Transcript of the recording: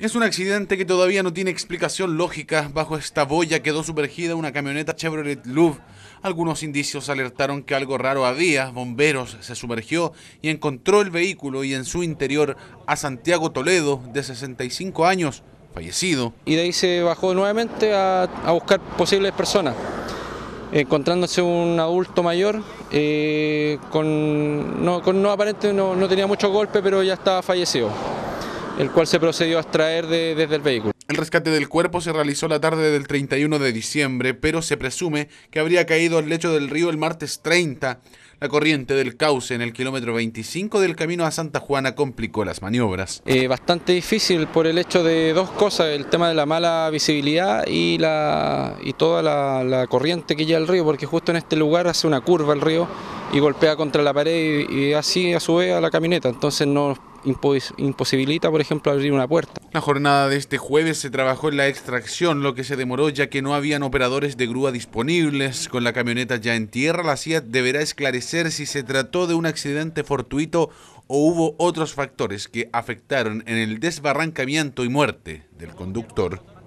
Es un accidente que todavía no tiene explicación lógica. Bajo esta boya quedó sumergida una camioneta Chevrolet Louvre. Algunos indicios alertaron que algo raro había. Bomberos se sumergió y encontró el vehículo y en su interior a Santiago Toledo, de 65 años, fallecido. Y de ahí se bajó nuevamente a, buscar posibles personas, encontrándose un adulto mayor, eh, con, no, con, no aparente, no tenía mucho golpe, pero ya estaba fallecido el cual se procedió a extraer desde el vehículo. El rescate del cuerpo se realizó la tarde del 31 de diciembre, pero se presume que habría caído al lecho del río el martes 30. La corriente del cauce en el kilómetro 25 del camino a Santa Juana complicó las maniobras. Eh, bastante difícil por el hecho de dos cosas, el tema de la mala visibilidad y, toda la, corriente que lleva el río, porque justo en este lugar hace una curva el río y golpea contra la pared y, así a su vez a la camioneta, entonces nos imposibilita, por ejemplo, abrir una puerta. La jornada de este jueves se trabajó en la extracción, lo que se demoró ya que no habían operadores de grúa disponibles. Con la camioneta ya en tierra, la CIA deberá esclarecer si se trató de un accidente fortuito o hubo otros factores que afectaron en el desbarrancamiento y muerte del conductor.